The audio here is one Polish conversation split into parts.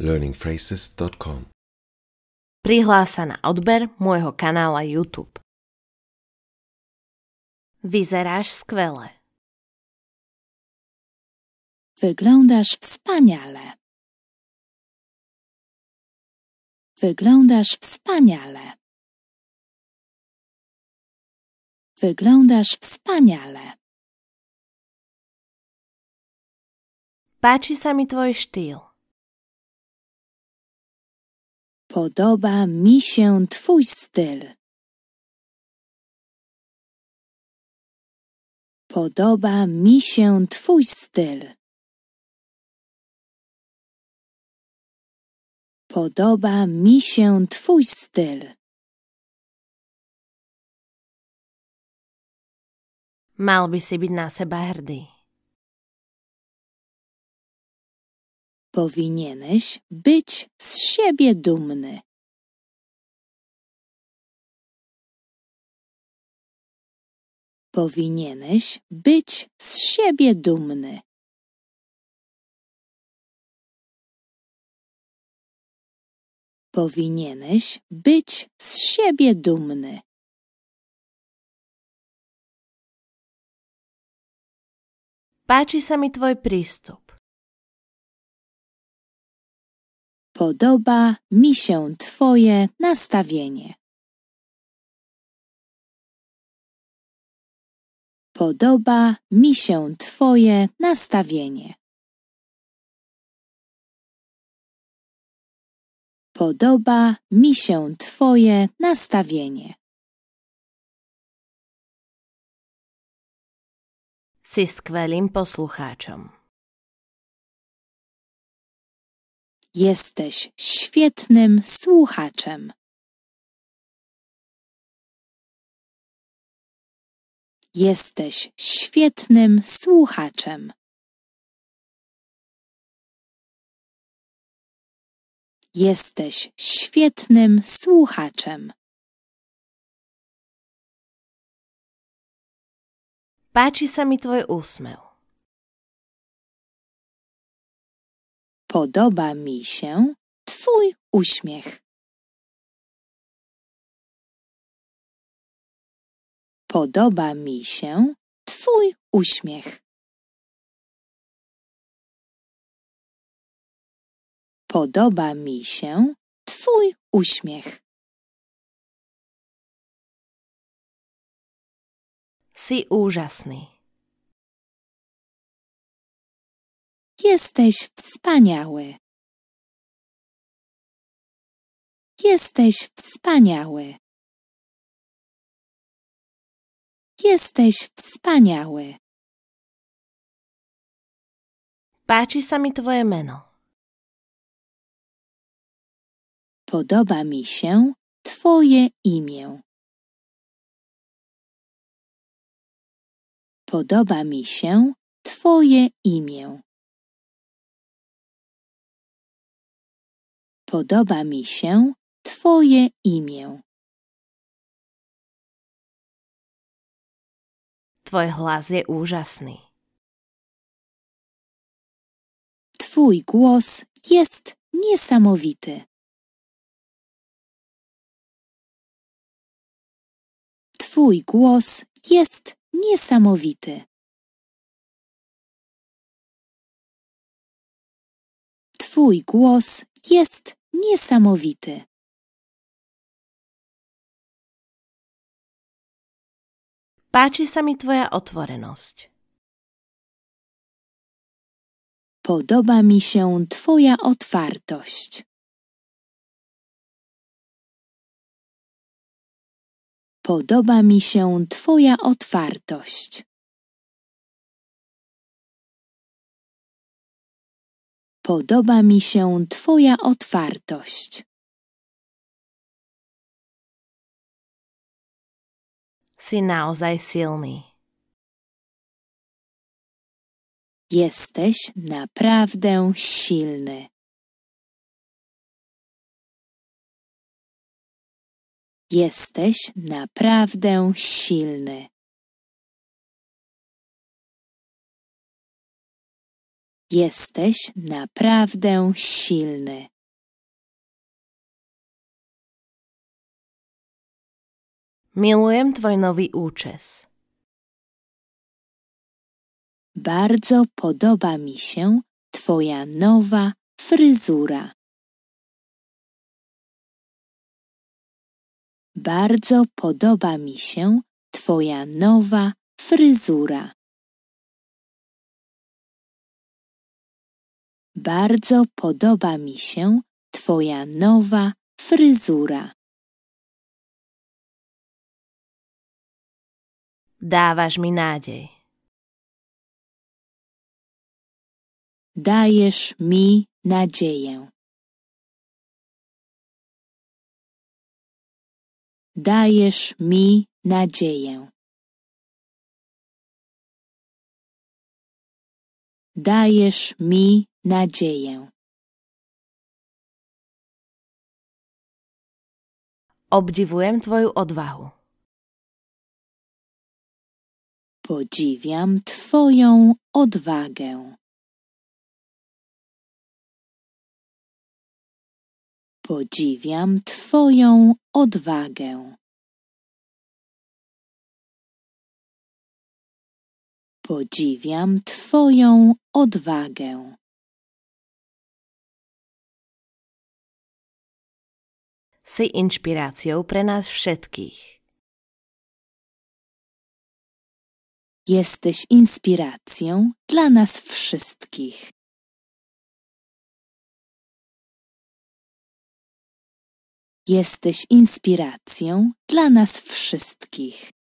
learningphrases.com Prihlás sa na odber môjho kanála YouTube. Vyzeráš skvele. Wyglądasz wspaniale. Wyglądasz wspaniale. Wyglądasz wspaniale. Páči sa mi tvoj štýl. Podoba mi się twój styl. Podoba mi się twój styl. Podoba mi się twój styl. Mal bi si byť na seba hrdý. Powinieneś być z siebie dumny. Powinieneś być z siebie dumny. Powinieneś być z siebie dumny. Pači sa mi tvoj pristup. Podoba mi się Twoje nastawienie. Podoba mi się Twoje nastawienie. Podoba mi się Twoje nastawienie. Si skvelým poslucháčom. Jesteś świetnym słuchaczem. Jesteś świetnym słuchaczem. Jesteś świetnym słuchaczem. Páči sami twój tvoj Podoba mi się Twój uśmiech. Podoba mi się Twój uśmiech. Podoba mi się Twój uśmiech. Si úžasný. Jesteś wspaniały. Jesteś wspaniały. Jesteś wspaniały. Páči sami twoje meno. Podoba mi się twoje imię. Podoba mi się twoje imię. Podoba mi się Twoje imię. Twój głos jest úžasny. Twój głos jest niesamowity. Twój głos jest niesamowity. Twój głos jest Niesamowity. Páči sa mi tvoja otvorenosť. Podoba mi się twoja otwartość. Podoba mi się Twoja otwartość. Podoba mi się Twoja otwartość. Si naozaj silny. Jesteś naprawdę silny. Jesteś naprawdę silny. Jesteś naprawdę silny. Miluję twój nowy uczes. Bardzo podoba mi się twoja nowa fryzura. Bardzo podoba mi się twoja nowa fryzura. Bardzo podoba mi się Twoja nowa fryzura. Dawasz mi nadziei. Dajesz mi nadzieję. Dajesz mi nadzieję. Dajesz mi nadzieję. Obdziwuję Twoją odwagę. Podziwiam Twoją odwagę. Podziwiam Twoją odwagę. Podziwiam twoją odwagę. Jesteś inspiracją dla nas wszystkich. Jesteś inspiracją dla nas wszystkich. Jesteś inspiracją dla nas wszystkich.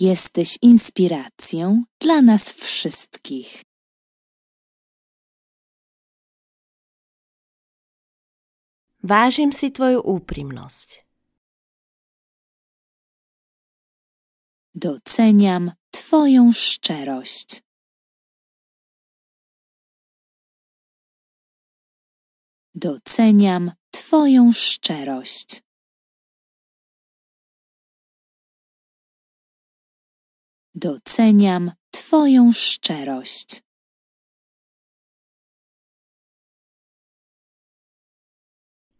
Jesteś inspiracją dla nas wszystkich. Vážim si tvoju Doceniam twoją szczerość. Doceniam twoją szczerość. Doceniam Twoją szczerość.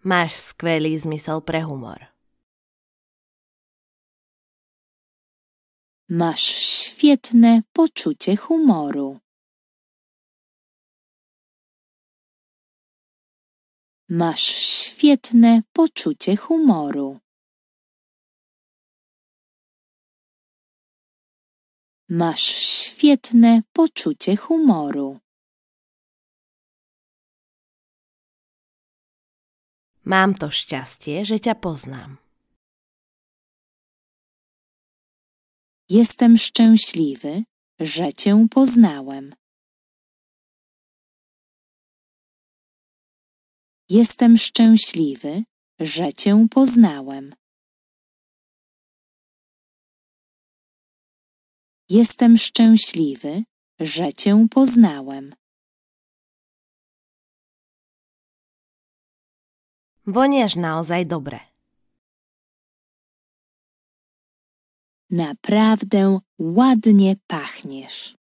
Masz skvelý zmysel pre humor. Masz świetne poczucie humoru. Masz świetne poczucie humoru. Masz świetne poczucie humoru. Mam to szczęście, że cię poznam. Jestem szczęśliwy, że cię poznałem. Jestem szczęśliwy, że cię poznałem. Jestem szczęśliwy, że Cię poznałem. Woniesz naozaj dobre. Naprawdę ładnie pachniesz.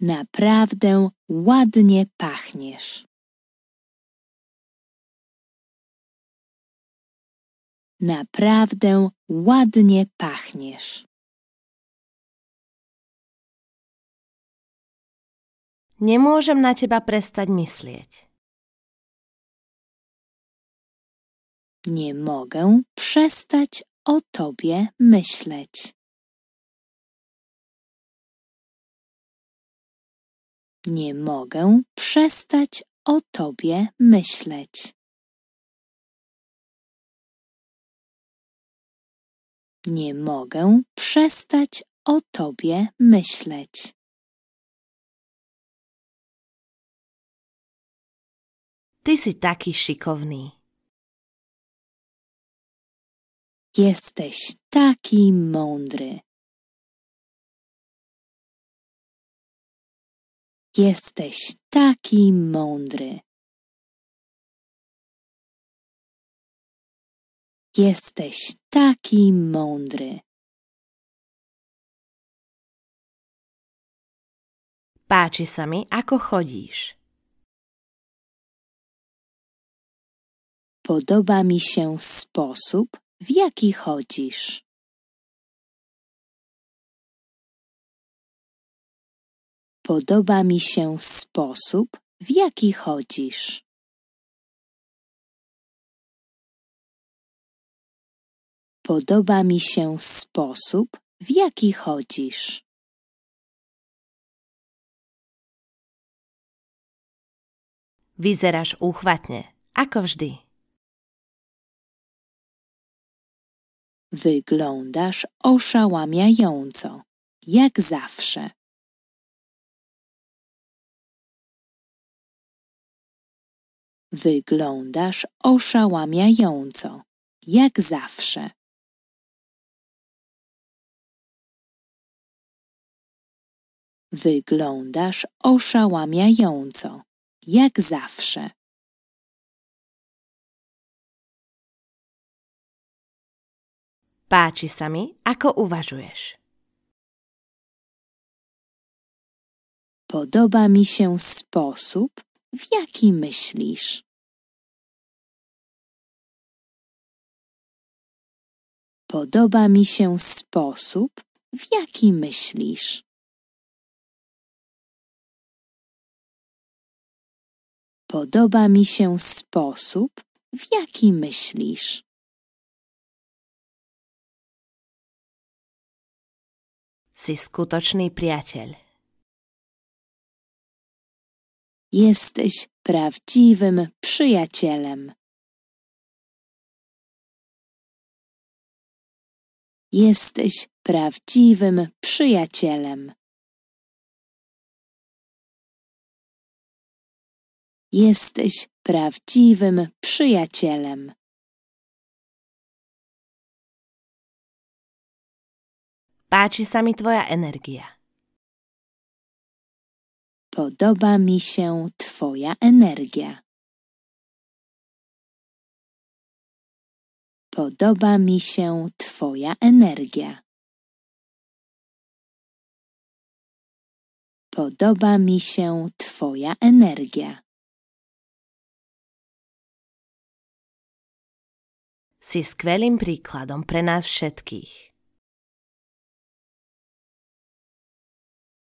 Naprawdę ładnie pachniesz. Naprawdę ładnie pachniesz. Nie mogę na ciebie przestać myśleć. Nie mogę przestać o tobie myśleć. Nie mogę przestać o tobie myśleć. Nie mogę przestać o tobie myśleć. Ty si taki szykowny. Jesteś taki mądry. Jesteś taki mądry. Jesteś taki mądry. Páči sa mi, ako chodíš. Podoba mi się sposób, w jaki chodzisz. Podoba mi się sposób, w jaki chodzisz. Podoba mi się sposób, w jaki chodzisz. Wizerasz uchwytnie, ako vždy. Wyglądasz oszałamiająco, jak zawsze. Wyglądasz oszałamiająco, jak zawsze. Wyglądasz oszałamiająco, jak zawsze. Páči sami, ako uvažuješ. Podoba mi się sposób, w jaki myślisz. Podoba mi się sposób, w jaki myślisz. Podoba mi się sposób, w jaki myślisz. Jesteś skuteczny przyjaciel. Jesteś prawdziwym przyjacielem. Jesteś prawdziwym przyjacielem. Jesteś prawdziwym przyjacielem. Páči sami, twoja energia. Podoba mi się twoja energia. Podoba mi się twoja energia. Podoba mi się twoja energia. si skvelým príkladom pre nás všetkých.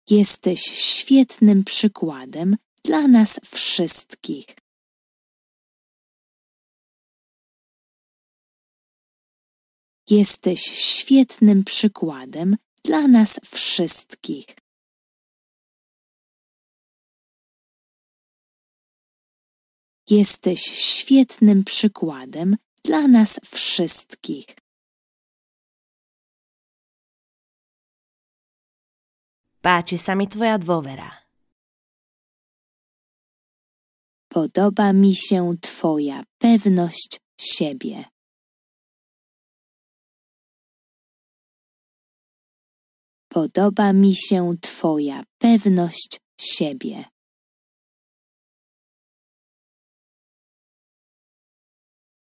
Jesteś świetnym przykładem dla nas wszystkich. Jesteś świetnym przykładem dla nas wszystkich. Jesteś świetnym przykładem dla nas wszystkich. Páči sa mi tvoja dôvera. Podoba mi się Twoja pewność siebie. Podoba mi się Twoja pewność siebie.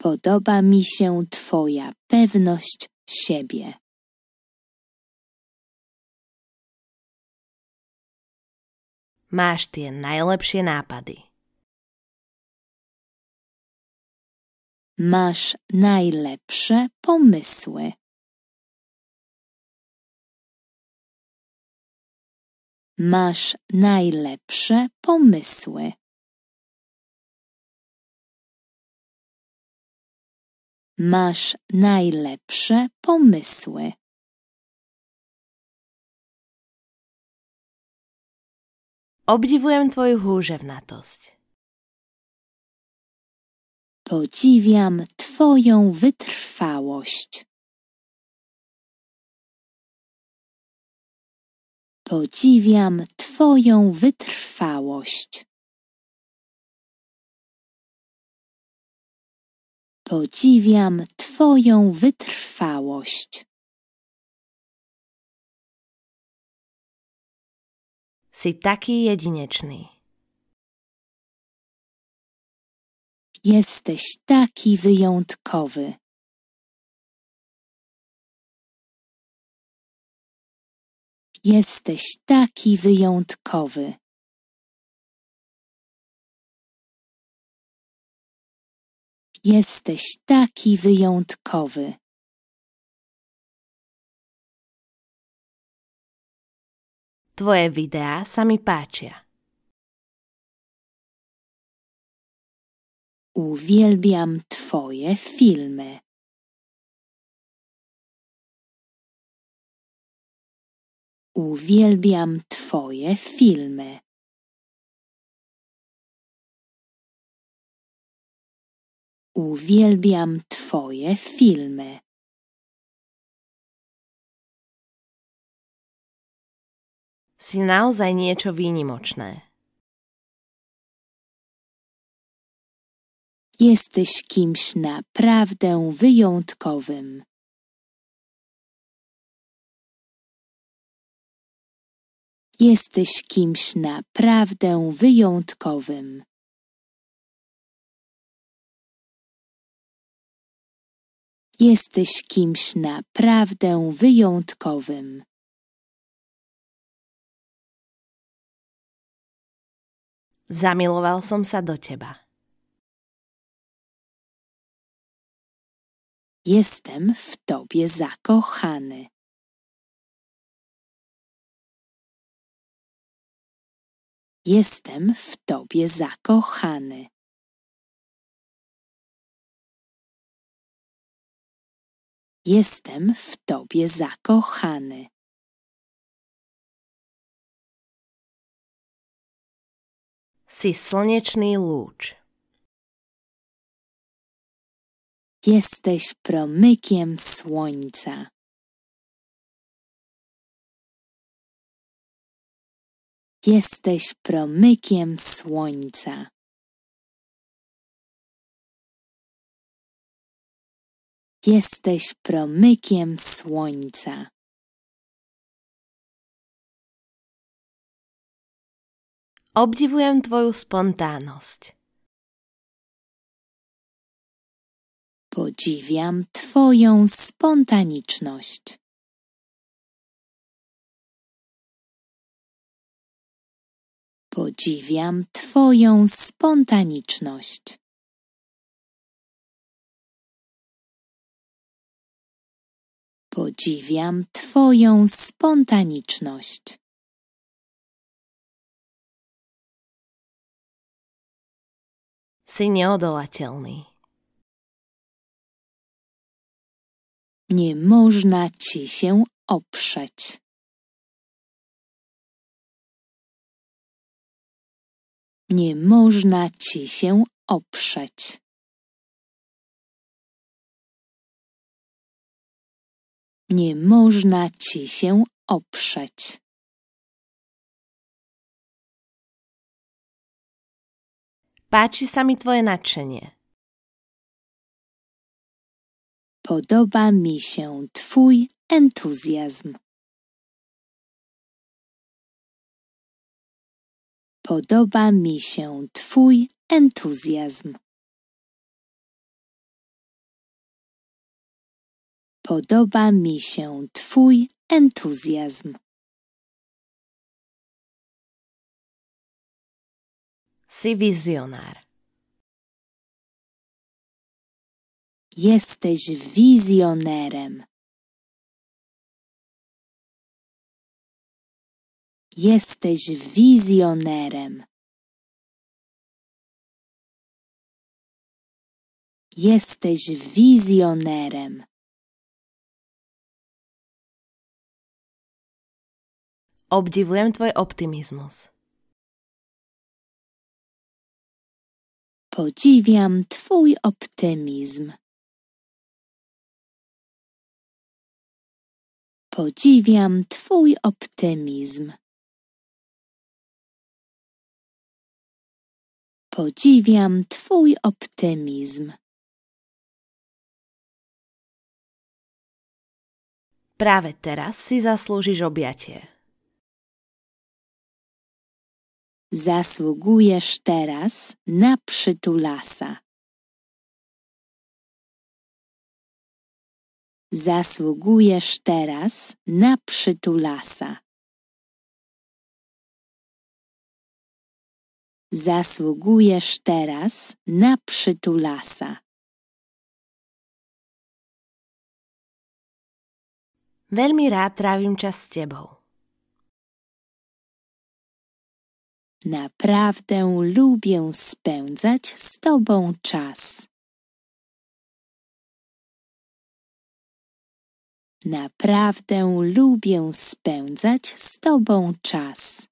Podoba mi się Twoja pewność siebie. Masz tie najlepsze napady. Masz najlepsze pomysły. Masz najlepsze pomysły. Masz najlepsze pomysły. Obdziwuję twoją rzewnatość. Podziwiam twoją wytrwałość. Podziwiam twoją wytrwałość. Podziwiam Twoją wytrwałość. Si taki jedineczny. Jesteś taki wyjątkowy. Jesteś taki wyjątkowy. Jesteś taki wyjątkowy. Twoje videa sami pačia. Uwielbiam Twoje filmy. Uwielbiam Twoje filmy. Uwielbiam twoje filmy. Si naozaj niečo výnimočné. Jesteś kimś naprawdę wyjątkowym. Jesteś kimś naprawdę wyjątkowym. Jesteś kimś naprawdę wyjątkowym. Zamilował som sa do ciebie. Jestem w tobie zakochany. Jestem w tobie zakochany. Jestem w tobie zakochany. Si slnečný lúč. Jesteś promykiem słońca. Jesteś promykiem słońca. Jesteś promykiem słońca. Obdziwuję Twoją spontaność. Podziwiam Twoją spontaniczność. Podziwiam Twoją spontaniczność. Podziwiam Twoją spontaniczność. Si Nie można Ci się oprzeć. Nie można Ci się oprzeć. Nie można ci się oprzeć. Patrzy sami twoje naczynie. Podoba mi się twój entuzjazm. Podoba mi się twój entuzjazm. Podoba mi się Twój entuzjazm. Si wizjonar. Jesteś wizjonerem. Jesteś wizjonerem. Jesteś wizjonerem. Obdivujem tvoj optimismus. Podziwiam twój optymizm. Podziwiam twój optymizm. Podziwiam twój optymizm. Práve teraz si zaslúžiš objatie. Zasługujesz teraz na przytulasa. Zasługujesz teraz na przytulasa. Zasługujesz teraz na przytulasa. Veľmi rád trávim čas s tebou. Naprawdę lubię spędzać z Tobą czas. Naprawdę lubię spędzać z Tobą czas.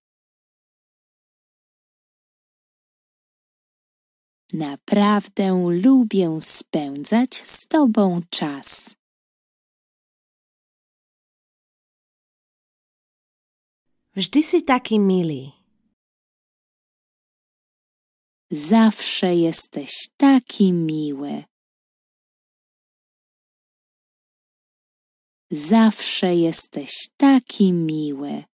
Naprawdę lubię spędzać z Tobą czas. Vždy si taký milý. Zawsze jesteś taki miły. Zawsze jesteś taki miły.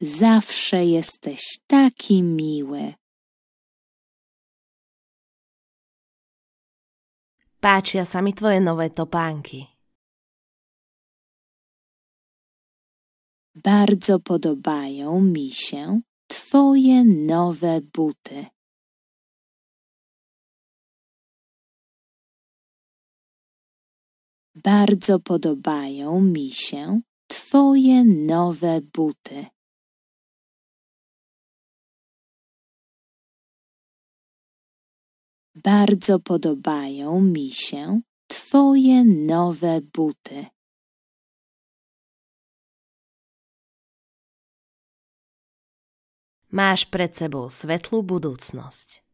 Zawsze jesteś taki miły. ja sami twoje nowe topanki. Bardzo podobają mi się twoje nowe buty. Bardzo podobają mi się twoje nowe buty. Bardzo podobają mi się twoje nowe buty. Máš pred sebou svetlú budúcnosť.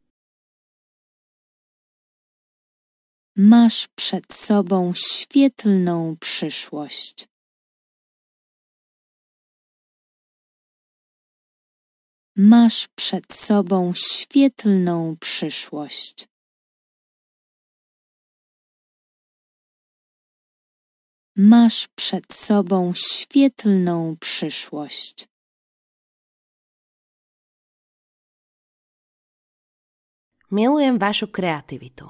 Masz przed sobą świetlną przyszłość. Masz przed sobą świetlną przyszłość. Masz przed sobą świetlną przyszłość. Milujem vašu kreativitu.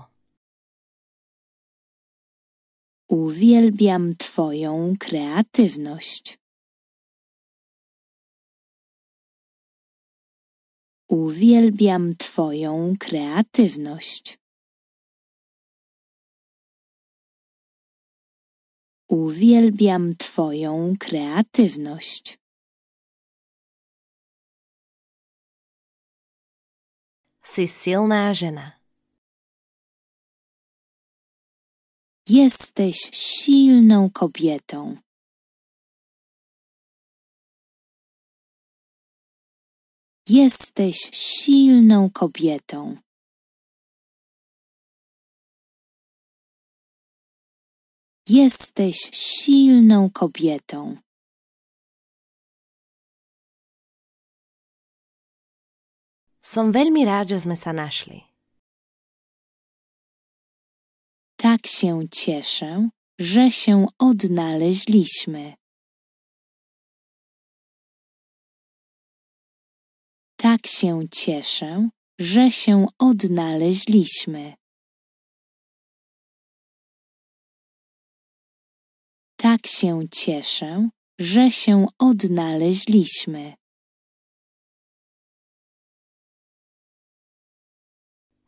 Uwielbiam Twoją kreatywność. Uwielbiam Twoją kreatywność. Uwielbiam Twoją kreatywność. Si silná žena. Jesteś silną kobietą. Jesteś silną kobietą. Jesteś silną kobietą. Som veľmi rád, že sme sa našli. Tak się cieszę, że się odnaleźliśmy. Tak się cieszę, że się odnaleźliśmy. Tak się cieszę, że się odnaleźliśmy.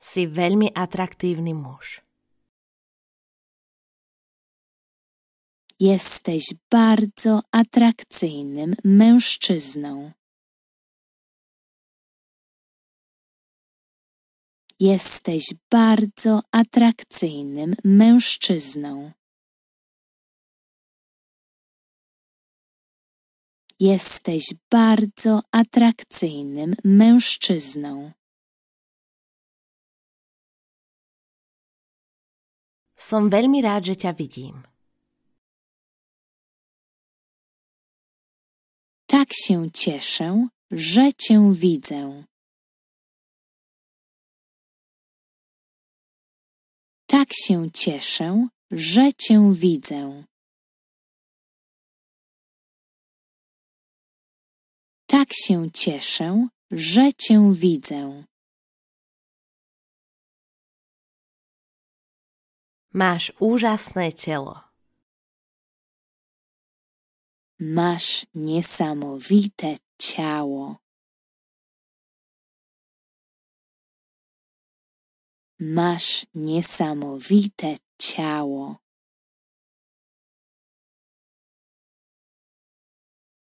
si veľmi atraktívny muž. Jesteś bardzo atrakcyjnym mężczyzną. Jesteś bardzo atrakcyjnym mężczyzną. Jesteś bardzo atrakcyjnym mężczyzną. Som veľmi rád, že ťa vidím. Tak się cieszę, że cię widzę. Tak się cieszę, że cię widzę. Tak się cieszę, że cię widzę. Máš úžasné telo. Masz niesamowite ciało. Masz niesamowite ciało.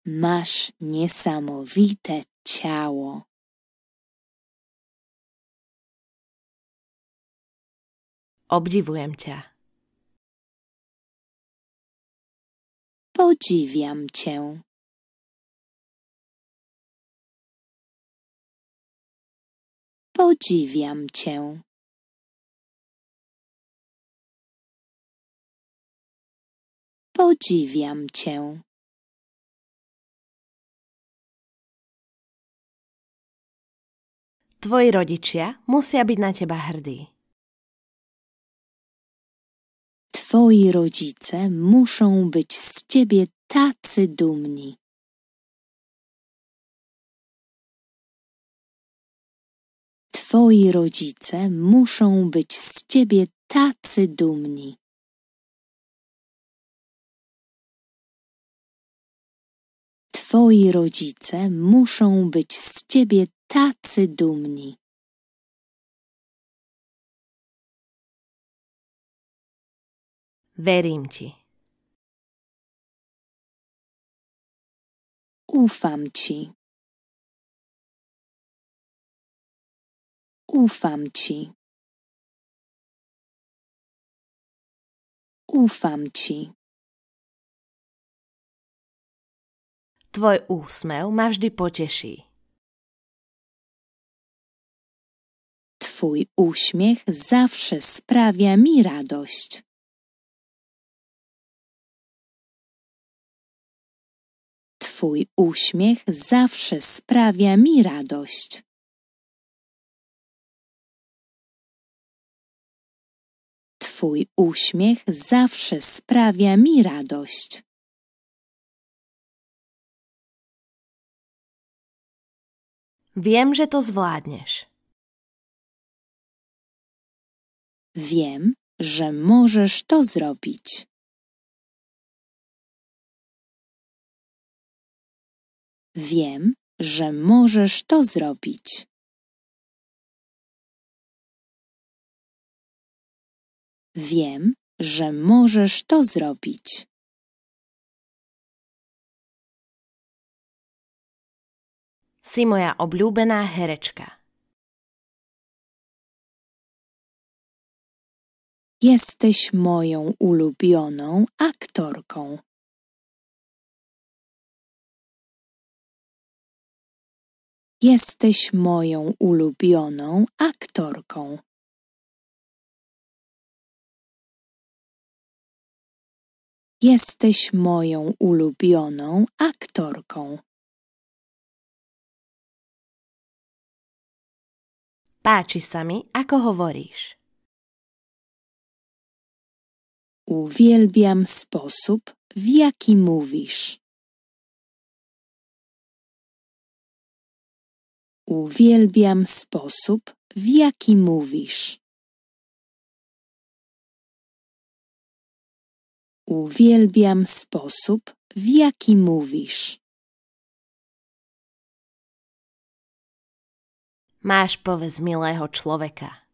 Masz niesamowite ciało. Obdivujem ťa. Podziwiam cię. Podziwiam cię. Podziwiam cię. Tvoji rodičia musia byť na teba hrdí. Twoi rodzice muszą być z ciebie tacy dumni. Twoi rodzice muszą być z ciebie tacy dumni. Twoi rodzice muszą być z ciebie tacy dumni. Verím ti. Ufam ci. Ufam ci. Ufam ci. Tvoj úsmev ma vždy poteší. Twój uśmiech zawsze sprawia mi radość. Twój uśmiech zawsze sprawia mi radość. Twój uśmiech zawsze sprawia mi radość. Wiem, że to zwładniesz. Wiem, że możesz to zrobić. Wiem, że możesz to zrobić. Wiem, że możesz to zrobić. Si moja oblúbená herečka. Jesteś moją ulubioną aktorką. Jesteś moją ulubioną aktorką. Jesteś moją ulubioną aktorką. Páči sa mi, ako hovoríš. Uwielbiam sposób, w jaki mówisz. Uwielbiam sposób, w jaki mówisz. Uwielbiam sposób, w jaki mówisz. Masz powiedz miłego człowieka.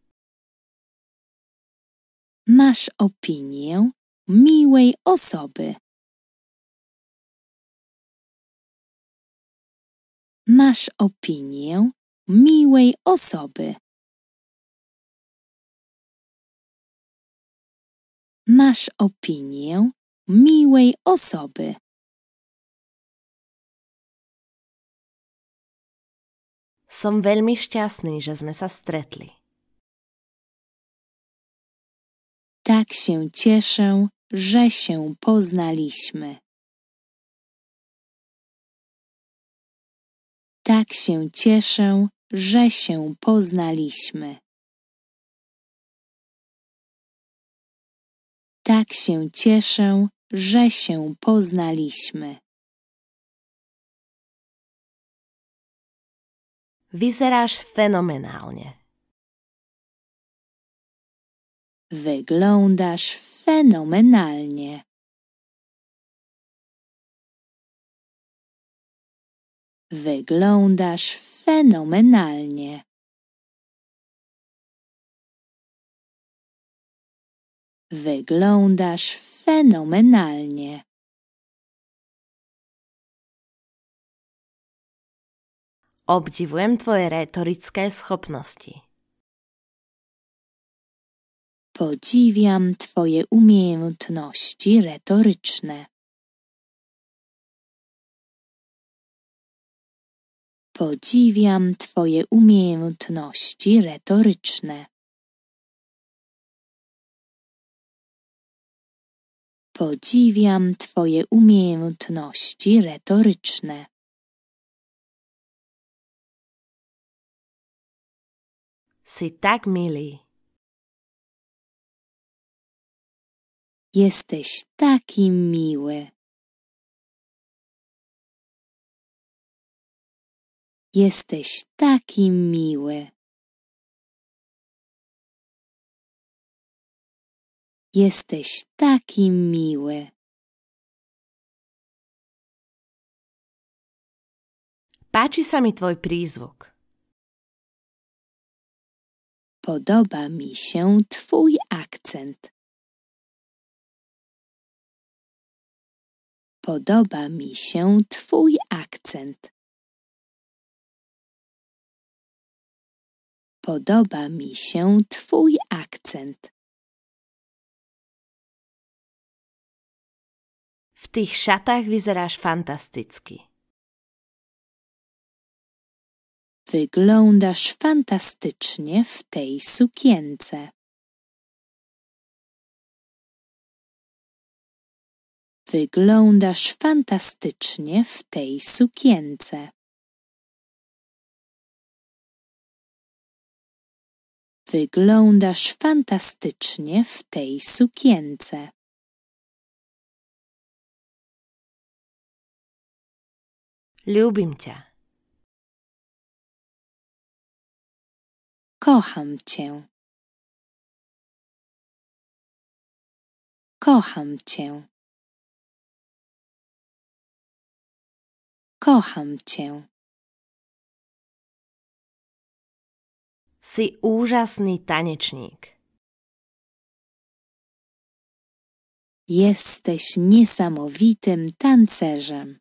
Masz opinię miłej osoby. Masz opinię miłej osoby. Masz opinię miłej osoby. Są veľmi szczęśliwi, że sme sa stretli. Tak się cieszę, że się poznaliśmy. Tak się cieszę, że się poznaliśmy. Tak się cieszę, że się poznaliśmy. Wyzerasz fenomenalnie. Wyglądasz fenomenalnie. Wyglądasz fenomenalnie. Wyglądasz fenomenalnie. Obdziwuję twoje retoryczne schopności. Podziwiam twoje umiejętności retoryczne. Podziwiam twoje umiejętności retoryczne. Podziwiam twoje umiejętności retoryczne. C'est tak mili. Jesteś taki miły. Jesteś taki miły. Jesteś taki miły. Pači sa mi Podoba mi się twój akcent. Podoba mi się twój akcent. Podoba mi się twój akcent. W tych szatach wyzerasz fantastycki. Wyglądasz fantastycznie w tej sukience. Wyglądasz fantastycznie w tej sukience. Wyglądasz fantastycznie w tej sukience. Lubim cię. Kocham cię. Kocham cię. Kocham cię. Si úžasný tanecznik. Jesteś niesamowitym tancerzem.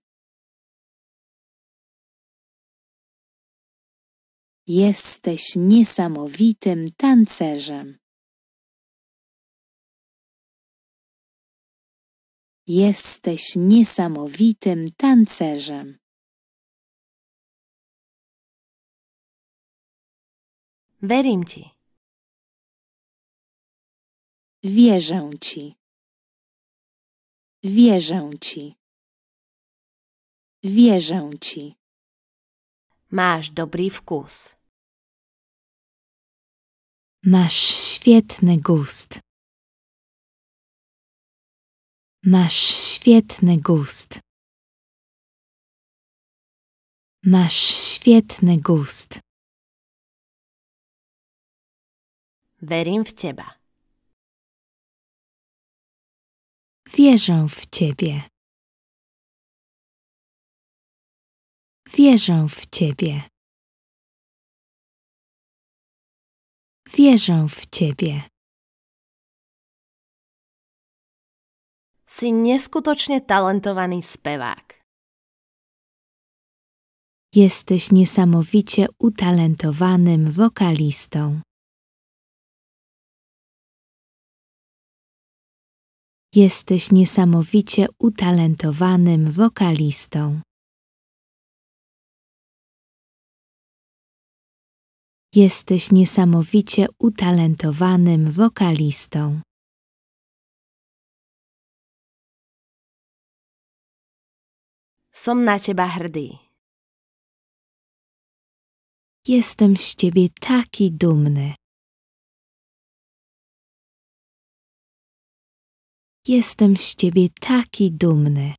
Jesteś niesamowitym tancerzem. Jesteś niesamowitym tancerzem. Verím ti. Wierzę ci. Wierzę ci. Wierzę ci. Masz dobry wkus. Masz świetny gust. Masz świetny gust. Masz świetny gust. Verím w teba. Wierzę w ciebie. Wierzę w ciebie. Wierzę w ciebie. Si nieskutocznie talentowany śpiewak. Jesteś niesamowicie utalentowanym wokalistą. Jesteś niesamowicie utalentowanym wokalistą. Jesteś niesamowicie utalentowanym wokalistą. Som na ciebie hrdy. Jestem z ciebie taki dumny. Jestem z ciebie taki dumny.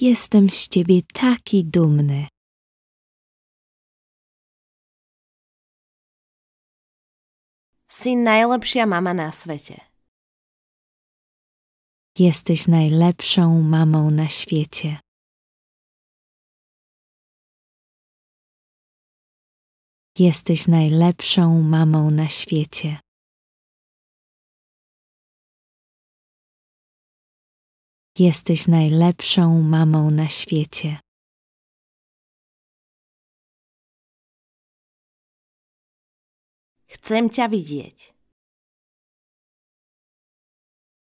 Jestem z ciebie taki dumny. Si mama na świecie. Jesteś najlepszą mamą na świecie. Jesteś najlepszą mamą na świecie. Jesteś najlepszą mamą na świecie. Chcę cię widzieć.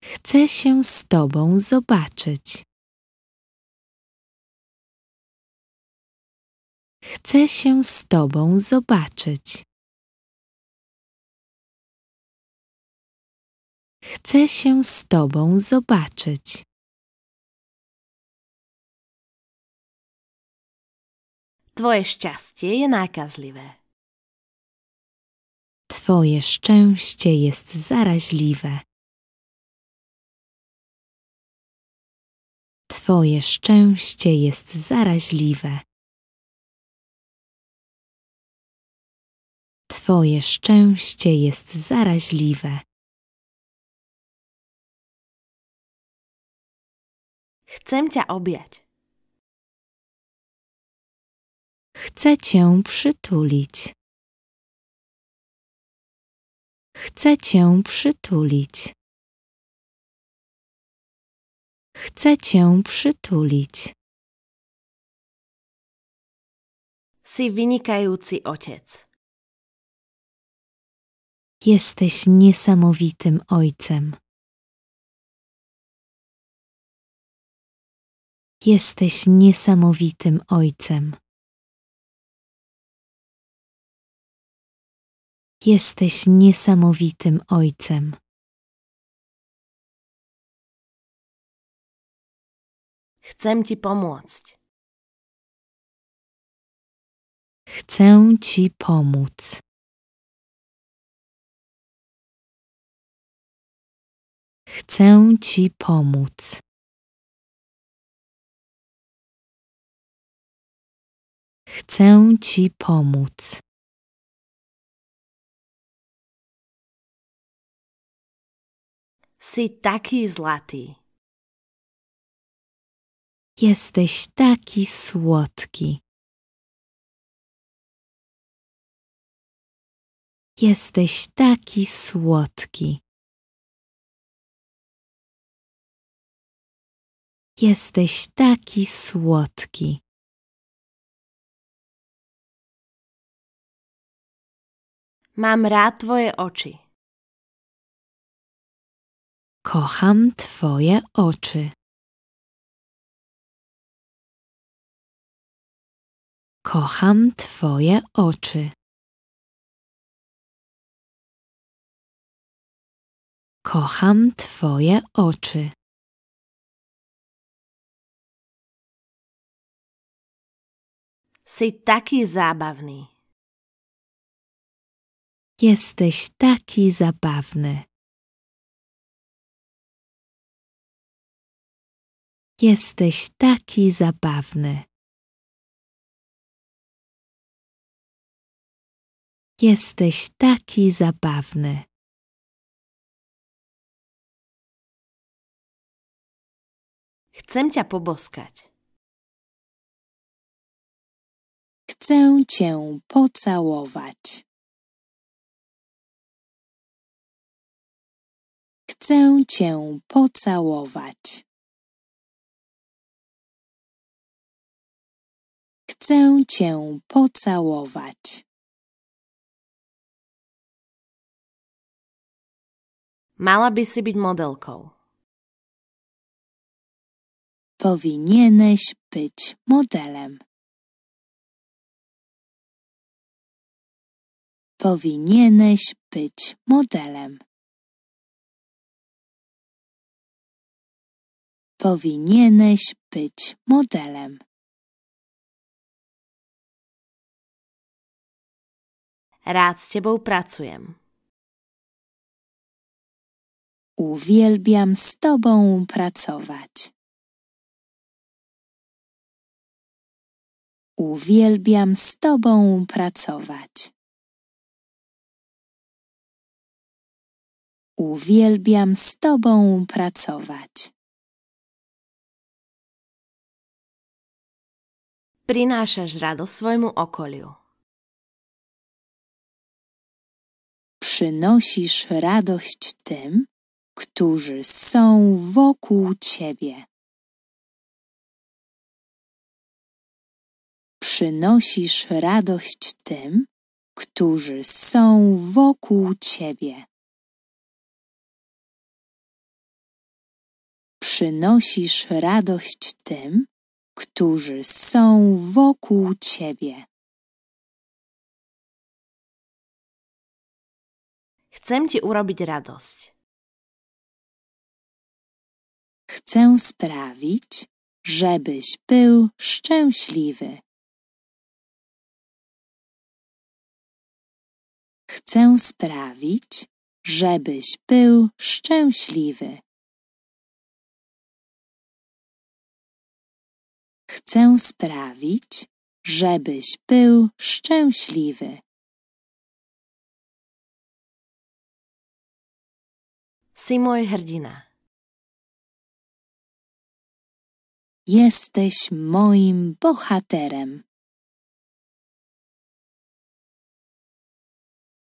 Chcę się z tobą zobaczyć. Chcę się z Tobą zobaczyć. Chcę się z Tobą zobaczyć. Twoje szczęście jest nakazliwe. Twoje szczęście jest zaraźliwe. Twoje szczęście jest zaraźliwe. Twoje szczęście jest zaraźliwe. Chcę Cię objać. Chcę Cię przytulić. Chcę Cię przytulić. Chcę Cię przytulić. Si wynikający ojciec. Jesteś niesamowitym Ojcem. Jesteś niesamowitym Ojcem. Jesteś niesamowitym Ojcem. Chcę Ci pomóc. Chcę Ci pomóc. Chcę ci pomóc. Chcę ci pomóc. Si taki zlaty. Jesteś taki słodki. Jesteś taki słodki. Jesteś taki słodki. Mam rad twoje oczy. Kocham twoje oczy. Kocham twoje oczy. Kocham twoje oczy. Si taki zabawny. Jesteś taki zabawny. Jesteś taki zabawny. Jesteś taki zabawny. Chcę cię poboskać. Chcę cię pocałować. Chcę cię pocałować. Chcę cię pocałować. Mała si być modelką. Powinieneś być modelem. Powinieneś być modelem. Powinieneś być modelem. Rád s tebou Uwielbiam z tobą pracować. Uwielbiam z tobą pracować. Uwielbiam z Tobą pracować. Prinašaš radost svojemu okoliu. Przynosisz radość tym, którzy są wokół Ciebie. Przynosisz radość tym, którzy są wokół Ciebie. przynosisz radość tym, którzy są wokół ciebie. Chcę ci urobić radość. Chcę sprawić, żebyś był szczęśliwy. Chcę sprawić, żebyś był szczęśliwy. Chcę sprawić, żebyś był szczęśliwy. Simoj Herdina Jesteś moim bohaterem.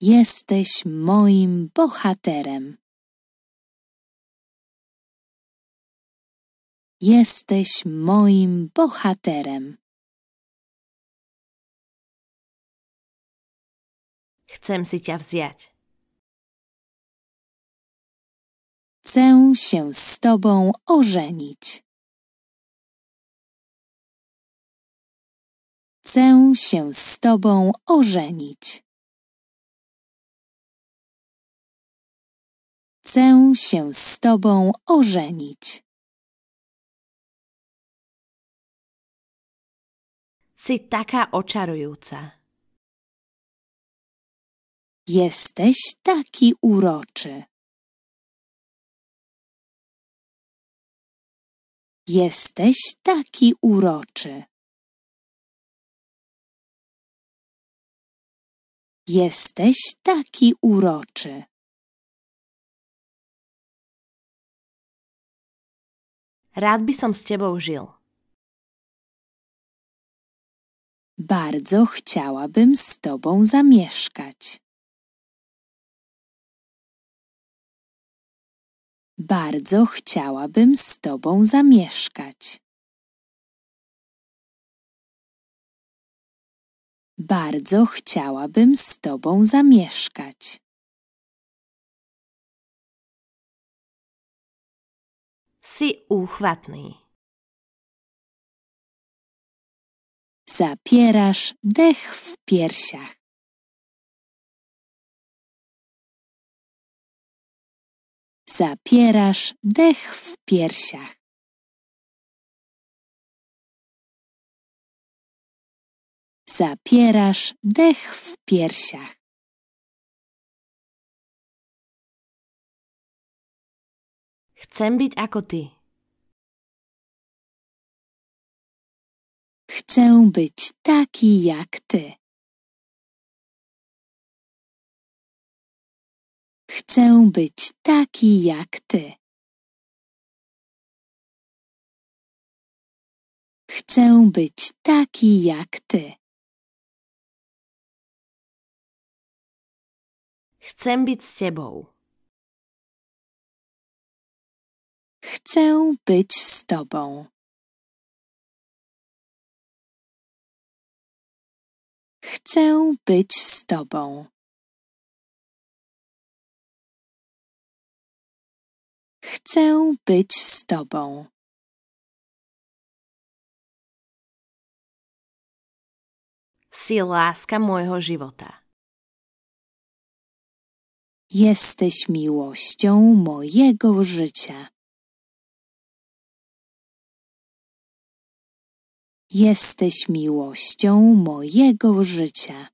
Jesteś moim bohaterem. Jesteś moim bohaterem. Chcę cię wziąć. Chcę się z tobą ożenić. Chcę się z tobą ożenić. Chcę się z tobą ożenić. Si taka oczarująca. Jesteś taki uroczy. Jesteś taki uroczy. Jesteś taki uroczy. Rád by som s tebou žil. Bardzo chciałabym z tobą zamieszkać. Bardzo chciałabym z tobą zamieszkać. Bardzo chciałabym z tobą zamieszkać. Si uchwatny. Zapierasz dech w piersiach. Zapierasz dech w piersiach. Zapierasz dech w piersiach. Chcę być ako ty. Chcę być taki jak ty. Chcę być taki jak ty. Chcę być taki jak ty. Chcę być z tobą. Chcę być z tobą. Chcę być z tobą. Chcę być z tobą. Si láska mojego života. Jesteś miłością mojego życia. Jesteś miłością mojego życia.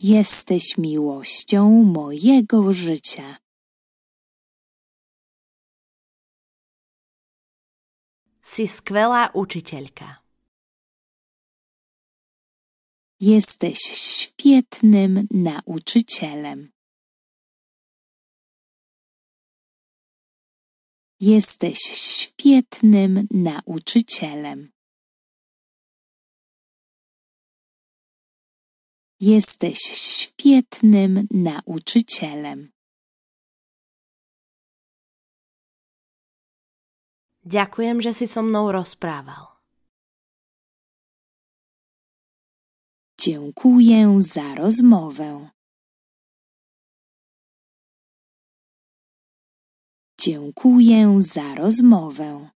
Jesteś miłością mojego życia. Si skvelá uczycielka. Jesteś świetnym nauczycielem. Jesteś świetnym nauczycielem. Jesteś świetnym nauczycielem. Dziękuję, że si so mną rozprawał. Dziękuję za rozmowę. Dziękuję za rozmowę.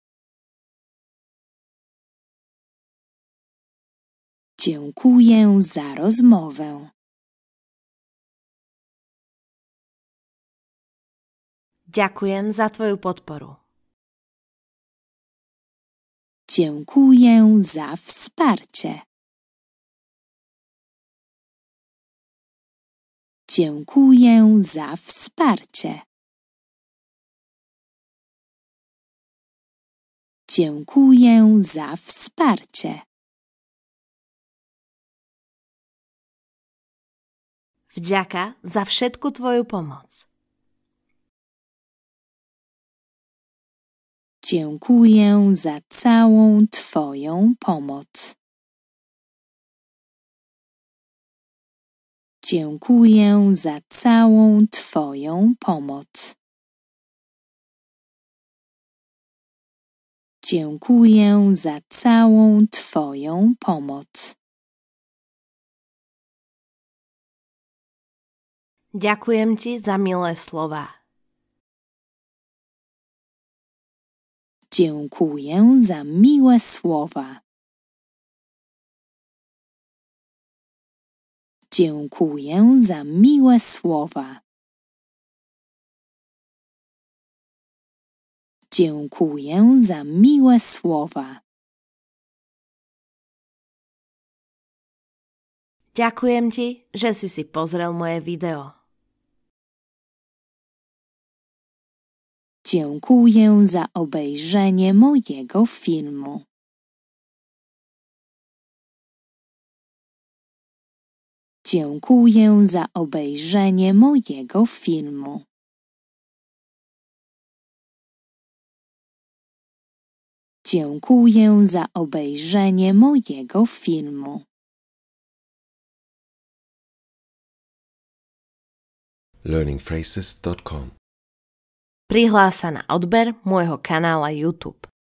Dziękuję za rozmowę. Dziękuję za Twoją podporę. Dziękuję za wsparcie. Dziękuję za wsparcie. Dziękuję za wsparcie. Wdziaka za wszelką Twoją pomoc. Dziękuję za całą Twoją pomoc. Dziękuję za całą Twoją pomoc. Dziękuję za całą Twoją pomoc. Ďakujem Ci za miłe słowa. Dziękuję za miłe słowa. Dziękuję za miłe słowa. Dziękuję za miłe słowa. Ďakujem ti, že si si pozrel moje video. Dziękuję za obejrzenie mojego filmu. Dziękuję za obejrzenie mojego filmu. Dziękuję za obejrzenie mojego filmu. learningphrases.com Prihlás sa na odber môjho kanála YouTube.